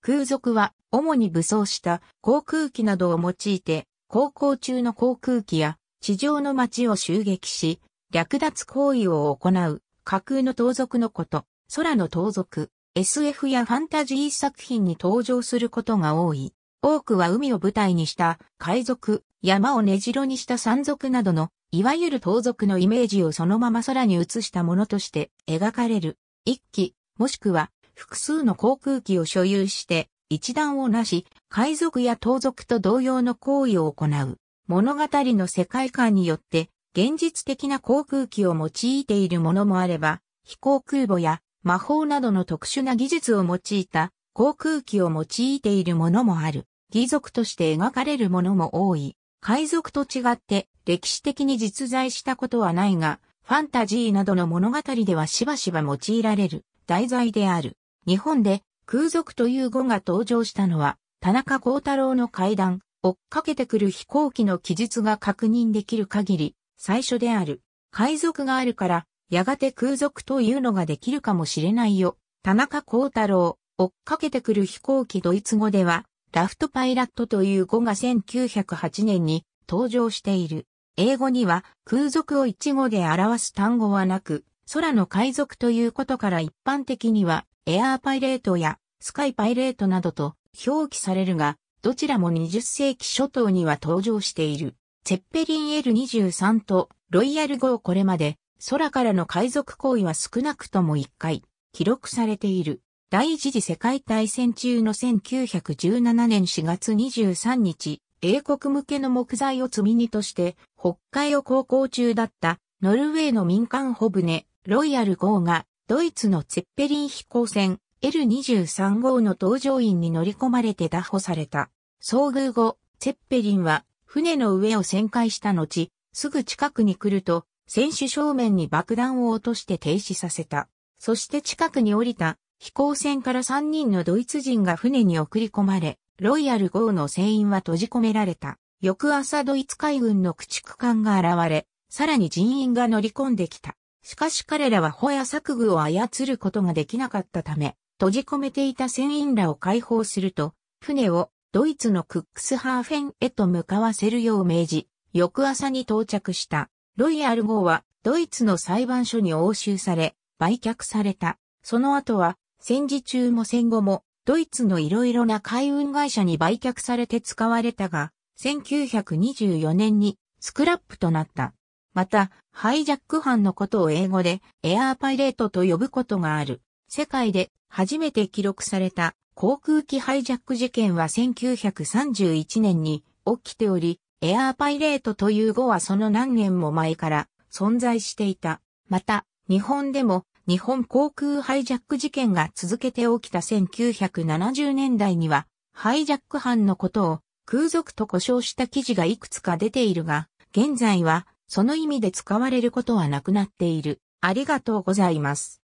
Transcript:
空賊は主に武装した航空機などを用いて航行中の航空機や地上の街を襲撃し、略奪行為を行う架空の盗賊のこと、空の盗賊、SF やファンタジー作品に登場することが多い。多くは海を舞台にした海賊、山を根城にした山賊などの、いわゆる盗賊のイメージをそのまま空に移したものとして描かれる。一期、もしくは複数の航空機を所有して、一段をなし、海賊や盗賊と同様の行為を行う。物語の世界観によって、現実的な航空機を用いているものもあれば、飛行空母や魔法などの特殊な技術を用いた航空機を用いているものもある。義賊として描かれるものも多い。海賊と違って歴史的に実在したことはないが、ファンタジーなどの物語ではしばしば用いられる題材である。日本で空賊という語が登場したのは、田中幸太郎の階段、追っかけてくる飛行機の記述が確認できる限り、最初である。海賊があるから、やがて空賊というのができるかもしれないよ。田中幸太郎、追っかけてくる飛行機ドイツ語では、ラフトパイラットという語が1908年に登場している。英語には空賊を一語で表す単語はなく、空の海賊ということから一般的には、エアーパイレートやスカイパイレートなどと表記されるが、どちらも20世紀初頭には登場している。セッペリン L23 とロイヤル号これまで空からの海賊行為は少なくとも1回記録されている。第一次世界大戦中の1917年4月23日、英国向けの木材を積み荷として北海を航行中だったノルウェーの民間ホブネロイヤル号がドイツのツェッペリン飛行船 L23 号の搭乗員に乗り込まれて拿捕された。遭遇後、ツェッペリンは船の上を旋回した後、すぐ近くに来ると、船首正面に爆弾を落として停止させた。そして近くに降りた飛行船から3人のドイツ人が船に送り込まれ、ロイヤル号の船員は閉じ込められた。翌朝ドイツ海軍の駆逐艦が現れ、さらに人員が乗り込んできた。しかし彼らはホや作具を操ることができなかったため、閉じ込めていた船員らを解放すると、船をドイツのクックスハーフェンへと向かわせるよう命じ、翌朝に到着した。ロイヤル号はドイツの裁判所に押収され、売却された。その後は戦時中も戦後もドイツのいろいろな海運会社に売却されて使われたが、1924年にスクラップとなった。また、ハイジャック犯のことを英語でエアーパイレートと呼ぶことがある。世界で初めて記録された航空機ハイジャック事件は1931年に起きており、エアーパイレートという語はその何年も前から存在していた。また、日本でも日本航空ハイジャック事件が続けて起きた1970年代には、ハイジャック犯のことを空賊と呼称した記事がいくつか出ているが、現在はその意味で使われることはなくなっている。ありがとうございます。